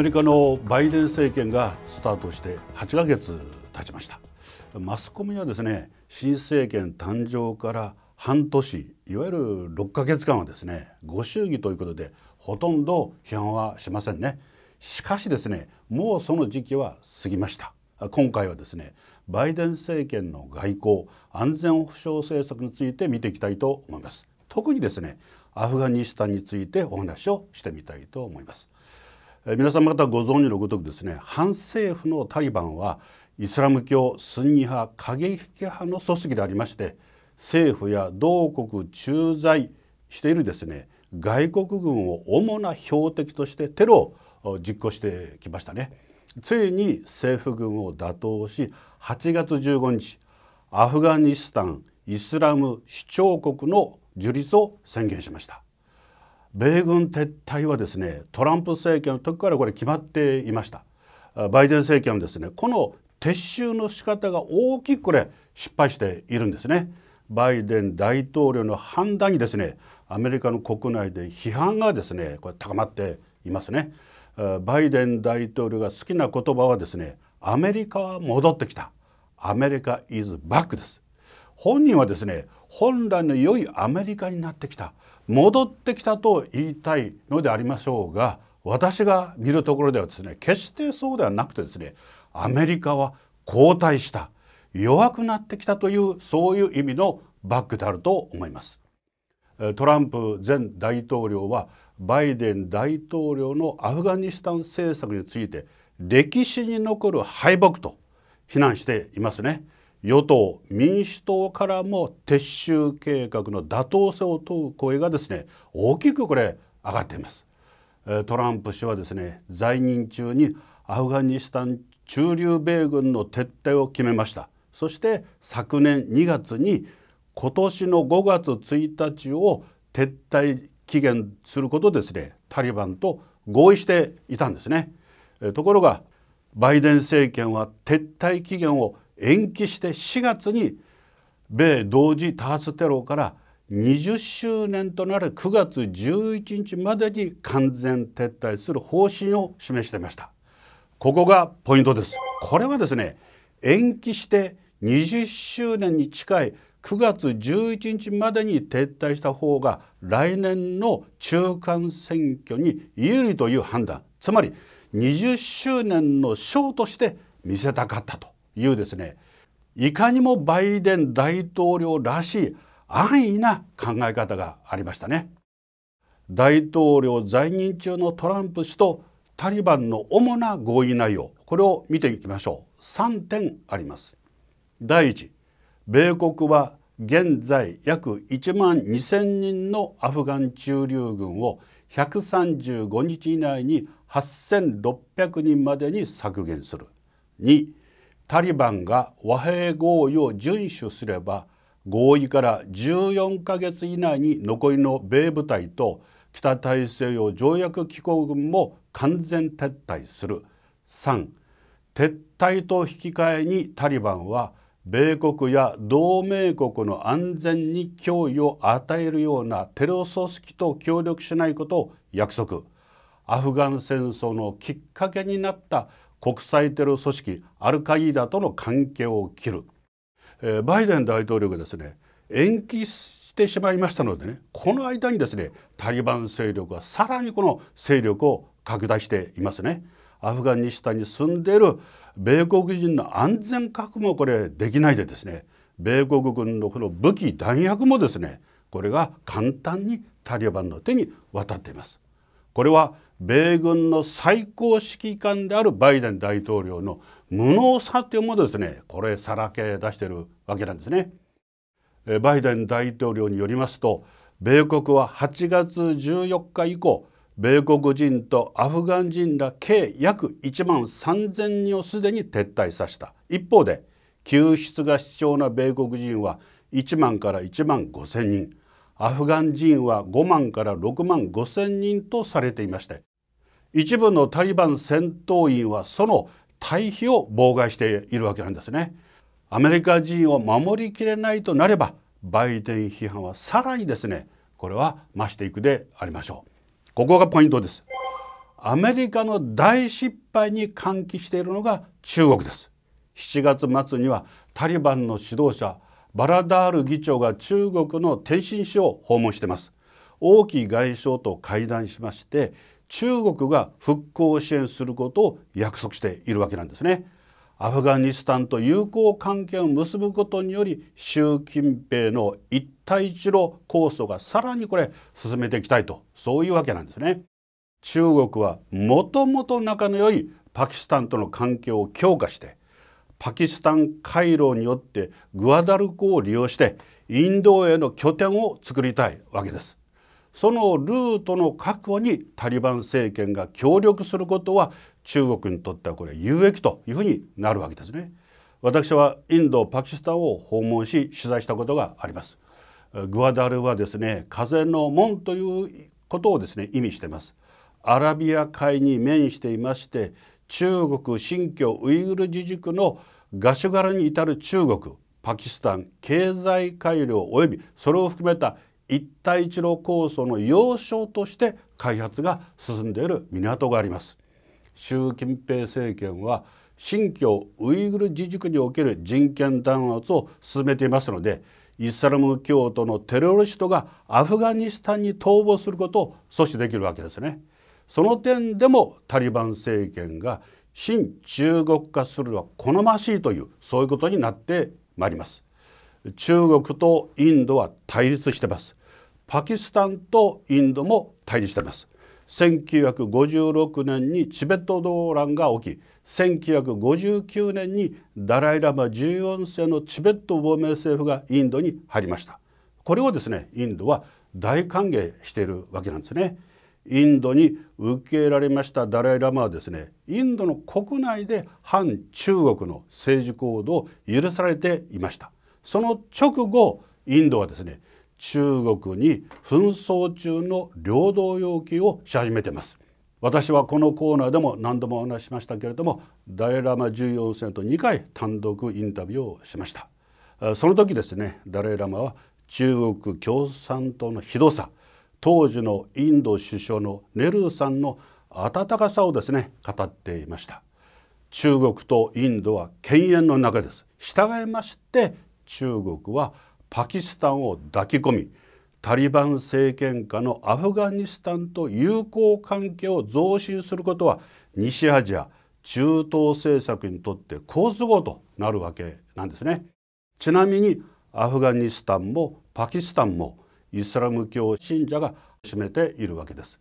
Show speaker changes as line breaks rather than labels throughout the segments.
メリカのバイデン政権がスタートして8ヶ月経ちましたマスコミはですね新政権誕生から半年いわゆる6ヶ月間はですねご祝儀ということでほとんど批判はしませんねしかしですねもうその時期は過ぎました今回はですねバイデン政権の外交安全保障政策について見ていきたいと思います特にですねアフガニスタンについてお話をしてみたいと思います皆様方ご存知のごとくですね反政府のタリバンはイスラム教スンニ派過激派の組織でありまして政府や同国駐在しているですね外国軍を主な標的としてテロを実行してきましたねついに政府軍を打倒し8月15日アフガニスタンイスラム首長国の樹立を宣言しました米軍撤退はですねトランプ政権の時からこれ決まっていましたバイデン政権はですねこの撤収の仕方が大きくこれ失敗しているんですねバイデン大統領の判断にですねアメリカの国内で批判がですねこれ高まっていますねバイデン大統領が好きな言葉はですねアメリカは戻ってきたアメリカ is back です本人はですね本来の良いアメリカになってきた戻ってきたと言いたいのでありましょうが私が見るところではですね決してそうではなくてですねアメリカは後退した弱くなってきたというそういう意味のバックであると思います。トランプ前大統領はバイデン大統領のアフガニスタン政策について歴史に残る敗北と非難していますね。与党民主党からも撤収計画の妥当性を問う声がですね大きくこれ上がっていますトランプ氏はですね在任中にアフガニスタン駐留米軍の撤退を決めましたそして昨年2月に今年の5月1日を撤退期限することですねタリバンと合意していたんですねところがバイデン政権は撤退期限を延期して4月に米同時多発テロから20周年となる9月11日までに完全撤退する方針を示していましたここがポイントですこれはですね延期して20周年に近い9月11日までに撤退した方が来年の中間選挙に有利という判断つまり20周年の賞として見せたかったというですねいかにもバイデン大統領らしい安易な考え方がありましたね大統領在任中のトランプ氏とタリバンの主な合意内容これを見ていきましょう3点あります第1米国は現在約1万2,000人のアフガン駐留軍を135日以内に8,600人までに削減する2タリバンが和平合意を遵守すれば合意から14ヶ月以内に残りの米部隊と北大西洋条約機構軍も完全撤退する3撤退と引き換えにタリバンは米国や同盟国の安全に脅威を与えるようなテロ組織と協力しないことを約束アフガン戦争のきっかけになった国際テロ組織アルカイダとの関係を切る、えー、バイデン大統領がですね延期してしまいましたのでねこの間にですねタリバン勢力はさらにこの勢力を拡大していますね。アフガニスタンに住んでいる米国人の安全確保もこれできないでですね米国軍のこの武器弾薬もですねこれが簡単にタリバンの手に渡っています。これは米軍の最高指揮官であるバイデン大統領の無能さというものですねこれさらけ出しているわけなんですね。バイデン大統領によりますと米国は8月14日以降米国人とアフガン人ら計約1万3,000人をすでに撤退させた一方で救出が必要な米国人は1万から1万5,000人アフガン人は5万から6万5,000人とされていまして一部のタリバン戦闘員はその退避を妨害しているわけなんですね。アメリカ人を守りきれないとなればバイデン批判はさらにですねこれは増していくでありましょう。ここがポイントです。アメリカの大失敗に歓喜しているのが中国です。7月末にはタリバンの指導者バラダール議長が中国の天津市を訪問しています王毅外相と会談しまして中国が復興を支援することを約束しているわけなんですね。アフガニスタンと友好関係を結ぶことにより習近平の一帯一路構想がさらにこれ進めていきたいとそういうわけなんですね。中国はもともと仲の良いパキスタンとの関係を強化してパキスタン回廊によってグアダルコを利用してインドへの拠点を作りたいわけです。そのルートの確保にタリバン政権が協力することは中国にとってはこれ有益というふうになるわけですね。私はインドパキスタンを訪問し取材したことがあります。グアダルはですね風の門ということをですね意味しています。アラビア海に面していまして中国新疆ウイグル自治区のガシュガラに至る中国パキスタン経済改良及びそれを含めた一帯一路構想の要衝として開発が進んでいる港があります習近平政権は新疆ウイグル自治区における人権弾圧を進めていますのでイスラム教徒のテロリストがアフガニスタンに逃亡することを阻止できるわけですねその点でもタリバン政権が新中国化するのは好ましいというそういうことになってまいります中国とインドは対立してますパキスタンとインドも対立しています1956年にチベット動乱が起き1959年にダライ・ラマ14世のチベット亡命政府がインドに入りましたこれをですねインドは大歓迎しているわけなんですねインドに受け入れられましたダライ・ラマはですねインドの国内で反中国の政治行動を許されていましたその直後インドはですね中国に紛争中の領土要求をし始めています私はこのコーナーでも何度もお話ししましたけれどもダイラマ14世と2回単独インタビューをしましたその時ですねダレラマは中国共産党のひどさ当時のインド首相のネルーさんの温かさをですね語っていました中国とインドは犬猿の中です従いまして中国はパキスタンを抱き込みタリバン政権下のアフガニスタンと友好関係を増進することは西アジア中東政策にとって好都合となるわけなんですね。ちなみにアフガニスタンもパキスタンもイスラム教信者が占めているわけです。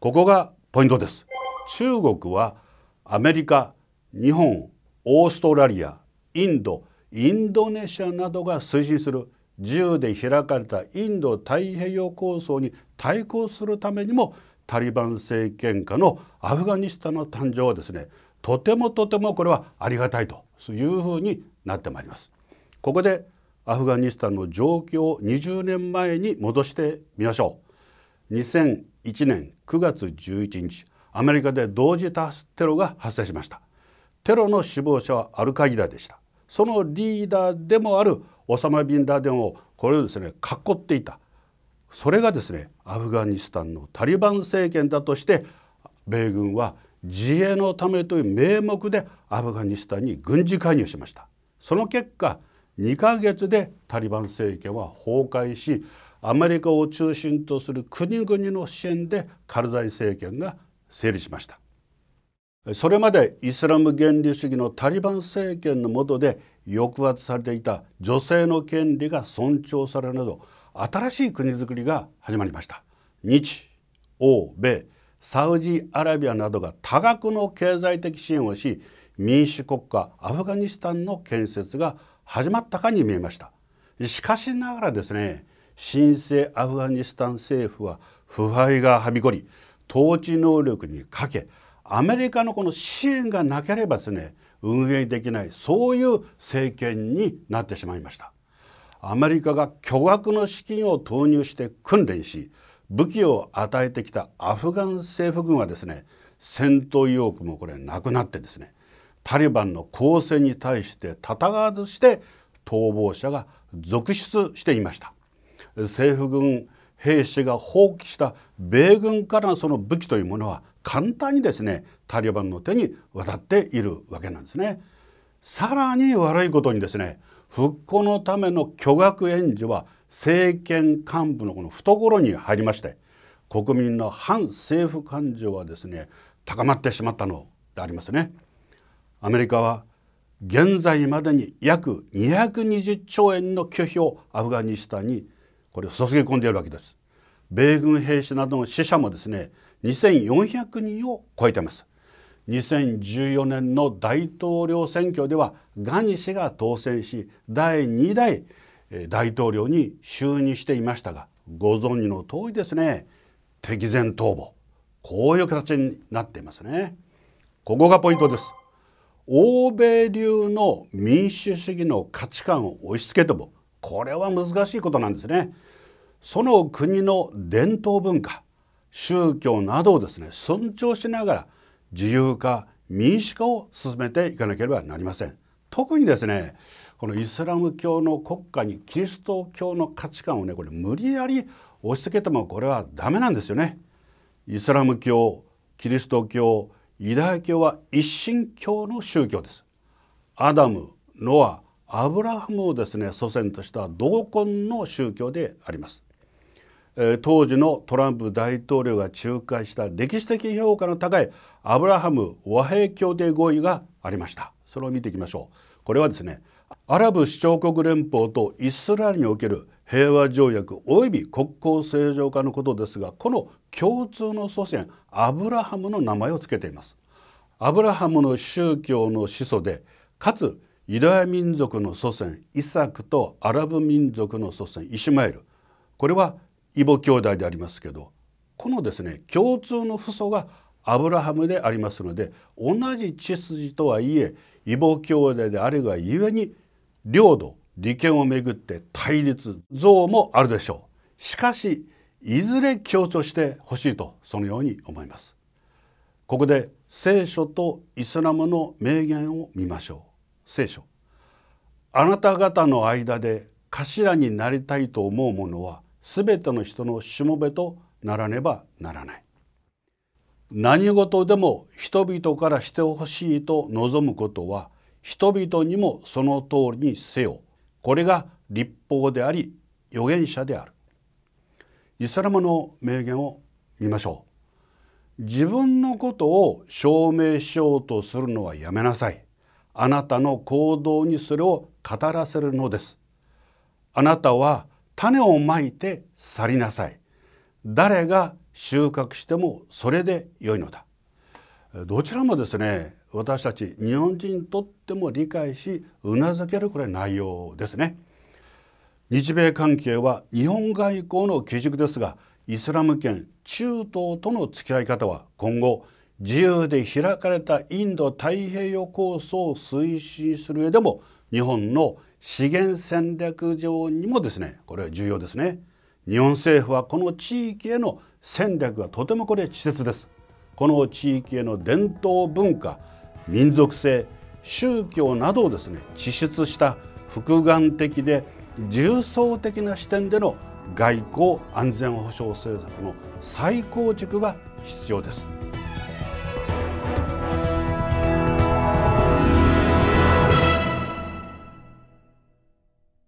ここがポイントです。中国はアメリカ、日本、オーストラリア、インド、インドネシアなどが推進する自由で開かれたインド太平洋構想に対抗するためにもタリバン政権下のアフガニスタンの誕生はですねとてもとてもこれはありがたいというふうになってまいります。ここでアフガニスタンの状況を20年前に戻してみましょう。2001年9月11日アメリカで同時多発テロが発生しました。テロの死亡者はアルカイダでした。そのリーダーでもあるオサマ・ビンラデンをこれをですね囲っていたそれがですねアフガニスタンのタリバン政権だとして米軍は自衛のためという名目でアフガニスタンに軍事介入しましたその結果2ヶ月でタリバン政権は崩壊しアメリカを中心とする国々の支援でカルザイ政権が成立しましたそれまでイスラム原理主義のタリバン政権の下で抑圧されていた女性の権利が尊重されるなど新しい国づくりが始まりました日欧米サウジアラビアなどが多額の経済的支援をし民主国家アフガニスタンの建設が始まったかに見えましたしかしながらですね新生アフガニスタン政府は腐敗がはびこり統治能力にかけアメリカのこの支援がなければですね運営できないそういう政権になってしまいましたアメリカが巨額の資金を投入して訓練し武器を与えてきたアフガン政府軍はですね戦闘意欲もこれなくなってですねタリバンの攻勢に対して戦わずして逃亡者が続出していました政府軍兵士が放棄した米軍からその武器というものは簡単にですねタリバンの手に渡っているわけなんですね。さらに悪いことにですね復興のための巨額援助は政権幹部のこの懐に入りまして国民の反政府感情はですね高まってしまったのでありますね。アメリカは現在までに約220兆円の拒否をアフガニスタンにこれを注ぎ込んでいるわけです。米軍兵士などの死者もですね2400人を超えています2014年の大統領選挙ではガニ氏が当選し第2代大統領に就任していましたがご存知の通りですね敵前逃亡こういう形になっていますねここがポイントです欧米流の民主主義の価値観を押し付けてもこれは難しいことなんですねその国の伝統文化宗教などをですね尊重しながら自由化民主化を進めていかなければなりません。特にですねこのイスラム教の国家にキリスト教の価値観をねこれ無理やり押し付けてもこれはダメなんですよね。イスラム教キリスト教ユダヤ教は一神教の宗教です。アダムノアアブラハムをですね祖先とした同根の宗教であります。当時のトランプ大統領が仲介した歴史的評価の高いアブラハム和平協定合意がありましたそれを見ていきましょうこれはですねアラブ首長国連邦とイスラエルにおける平和条約及び国交正常化のことですがこの共通の祖先アブラハムの名前をつけていますアブラハムの宗教の始祖でかつユダヤ民族の祖先イサクとアラブ民族の祖先イシュマエルこれは異母兄弟でありますけどこのですね共通の父祖がアブラハムでありますので同じ血筋とはいえ異母兄弟であるがゆえに領土利権をめぐって対立像もあるでしょうしかしいずれ強調してほしいとそのように思いますここで聖書とイスラムの名言を見ましょう聖書あなた方の間で頭になりたいと思う者は全ての人のしもべとならねばならない何事でも人々からしてほしいと望むことは人々にもその通りにせよこれが立法であり預言者であるイスラムの名言を見ましょう自分のことを証明しようとするのはやめなさいあなたの行動にそれを語らせるのですあなたは種をまいて去りなさい。誰が収穫してもそれで良いのだ。どちらもですね、私たち日本人にとっても理解し、うなずけるこれ内容ですね。日米関係は日本外交の基軸ですが、イスラム圏中東との付き合い方は今後、自由で開かれたインド太平洋構想を推進する上でも日本の資源戦略上にもですねこれは重要ですね日本政府はこの地域への戦略がとてもこれ稚拙ですこの地域への伝統文化民族性宗教などをですね地出した複眼的で重層的な視点での外交安全保障政策の再構築が必要です。